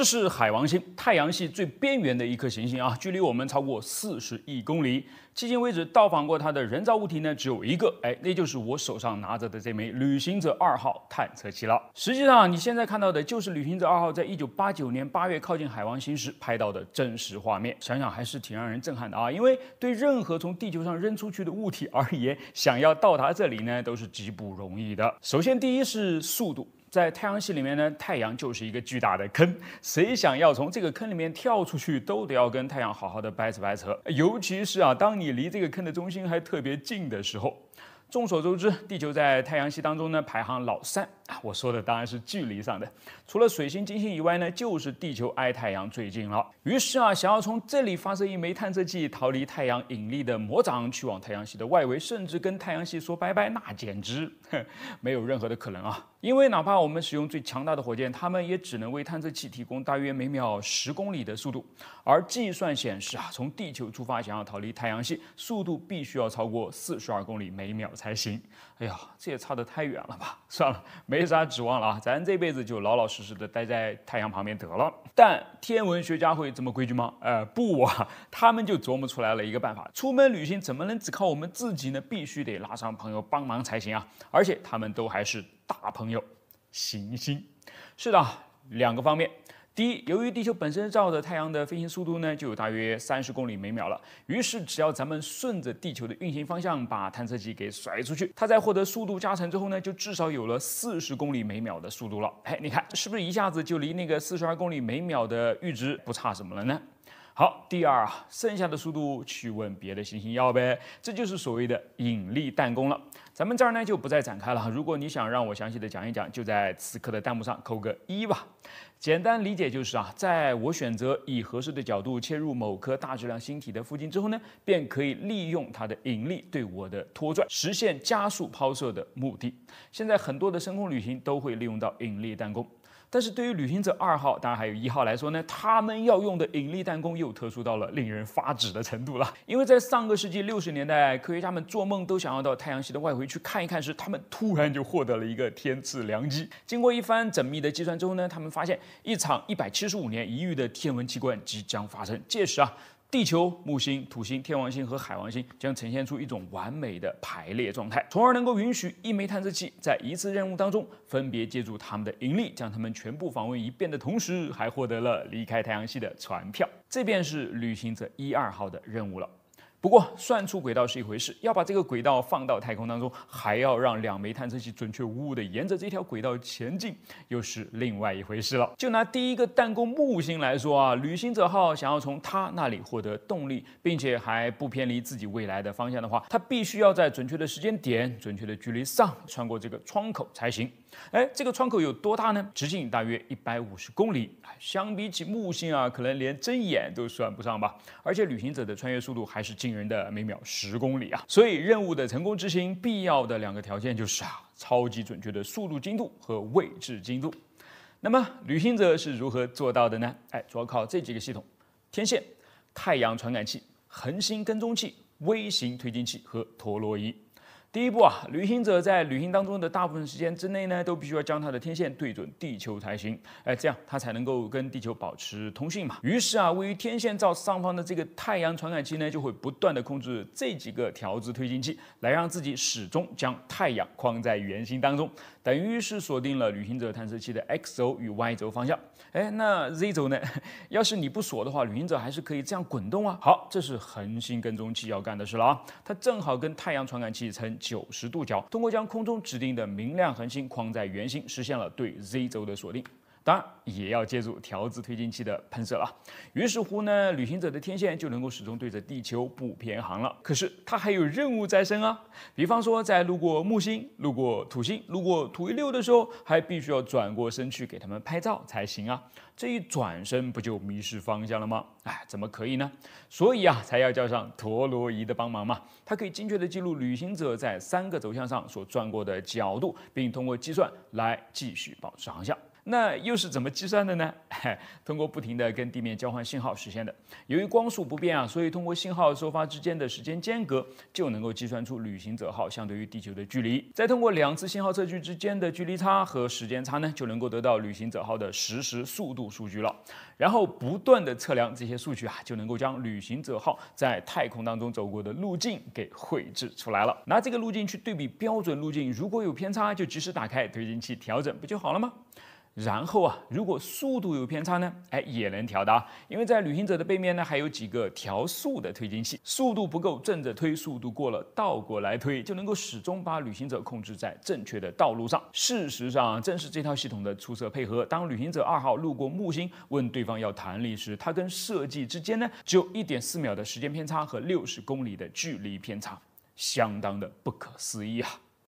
这是海王星，太阳系最边缘的一颗行星啊，距离我们超过四十亿公里。迄今为止，到访过它的人造物体呢，只有一个，哎，那就是我手上拿着的这枚旅行者二号探测器了。实际上，你现在看到的就是旅行者二号在一九八九年八月靠近海王星时拍到的真实画面。想想还是挺让人震撼的啊，因为对任何从地球上扔出去的物体而言，想要到达这里呢，都是极不容易的。首先，第一是速度。在太阳系里面呢，太阳就是一个巨大的坑，谁想要从这个坑里面跳出去，都得要跟太阳好好的掰扯掰扯。尤其是啊，当你离这个坑的中心还特别近的时候，众所周知，地球在太阳系当中呢排行老三。我说的当然是距离上的，除了水星、金星以外呢，就是地球挨太阳最近了。于是啊，想要从这里发射一枚探测器逃离太阳引力的魔掌，去往太阳系的外围，甚至跟太阳系说拜拜，那简直没有任何的可能啊！因为哪怕我们使用最强大的火箭，它们也只能为探测器提供大约每秒十公里的速度。而计算显示啊，从地球出发，想要逃离太阳系，速度必须要超过四十二公里每秒才行。哎呀，这也差得太远了吧？算了，没。没啥指望了啊！咱这辈子就老老实实的待在太阳旁边得了。但天文学家会这么规矩吗？呃，不啊，他们就琢磨出来了一个办法：出门旅行怎么能只靠我们自己呢？必须得拉上朋友帮忙才行啊！而且他们都还是大朋友，行星。是的，两个方面。第一，由于地球本身绕着太阳的飞行速度呢，就有大约三十公里每秒了。于是，只要咱们顺着地球的运行方向把探测器给甩出去，它在获得速度加成之后呢，就至少有了四十公里每秒的速度了。哎，你看是不是一下子就离那个四十二公里每秒的阈值不差什么了呢？好，第二啊，剩下的速度去问别的行星要呗，这就是所谓的引力弹弓了。咱们这儿呢就不再展开了。如果你想让我详细的讲一讲，就在此刻的弹幕上扣个一吧。简单理解就是啊，在我选择以合适的角度切入某颗大质量星体的附近之后呢，便可以利用它的引力对我的拖拽，实现加速抛射的目的。现在很多的深空旅行都会利用到引力弹弓。但是对于旅行者二号，当然还有一号来说呢，他们要用的引力弹弓又特殊到了令人发指的程度了。因为在上个世纪六十年代，科学家们做梦都想要到太阳系的外围去看一看时，他们突然就获得了一个天赐良机。经过一番缜密的计算之后呢，他们发现一场一百七十五年一遇的天文奇观即将发生，届时啊。地球、木星、土星、天王星和海王星将呈现出一种完美的排列状态，从而能够允许一枚探测器在一次任务当中，分别借助它们的引力将它们全部访问一遍的同时，还获得了离开太阳系的船票。这便是旅行者一二号的任务了。不过算出轨道是一回事，要把这个轨道放到太空当中，还要让两枚探测器准确无误地沿着这条轨道前进，又是另外一回事了。就拿第一个弹弓木星来说啊，旅行者号想要从它那里获得动力，并且还不偏离自己未来的方向的话，它必须要在准确的时间点、准确的距离上穿过这个窗口才行。哎，这个窗口有多大呢？直径大约一百五十公里，相比起木星啊，可能连针眼都算不上吧。而且旅行者的穿越速度还是近。人的每秒十公里啊，所以任务的成功执行必要的两个条件就是啊，超级准确的速度精度和位置精度。那么旅行者是如何做到的呢？哎，主要靠这几个系统：天线、太阳传感器、恒星跟踪器、微型推进器和陀螺仪。第一步啊，旅行者在旅行当中的大部分时间之内呢，都必须要将它的天线对准地球才行，哎，这样它才能够跟地球保持通信嘛。于是啊，位于天线罩上方的这个太阳传感器呢，就会不断的控制这几个调制推进器，来让自己始终将太阳框在圆心当中。等于是锁定了旅行者探测器的 X 轴与 Y 轴方向，哎，那 Z 轴呢？要是你不锁的话，旅行者还是可以这样滚动啊。好，这是恒星跟踪器要干的事了啊，它正好跟太阳传感器呈九十度角，通过将空中指定的明亮恒星框在圆心，实现了对 Z 轴的锁定。当然也要借助调子推进器的喷射了。于是乎呢，旅行者的天线就能够始终对着地球不偏航了。可是它还有任务在身啊，比方说在路过木星、路过土星、路过土卫六的时候，还必须要转过身去给他们拍照才行啊。这一转身不就迷失方向了吗？哎，怎么可以呢？所以啊，才要叫上陀螺仪的帮忙嘛。它可以精确地记录旅行者在三个轴向上所转过的角度，并通过计算来继续保持航向。那又是怎么计算的呢？通过不停的跟地面交换信号实现的。由于光速不变啊，所以通过信号收发之间的时间间隔就能够计算出旅行者号相对于地球的距离。再通过两次信号测距之间的距离差和时间差呢，就能够得到旅行者号的实时速度数据了。然后不断的测量这些数据啊，就能够将旅行者号在太空当中走过的路径给绘制出来了。拿这个路径去对比标准路径，如果有偏差，就及时打开推进器调整，不就好了吗？然后啊，如果速度有偏差呢？哎，也能调的啊，因为在旅行者的背面呢，还有几个调速的推进器，速度不够正着推，速度过了倒过来推，就能够始终把旅行者控制在正确的道路上。事实上，正是这套系统的出色配合，当旅行者二号路过木星，问对方要弹力时，它跟设计之间呢，只有一点四秒的时间偏差和六十公里的距离偏差，相当的不可思议啊。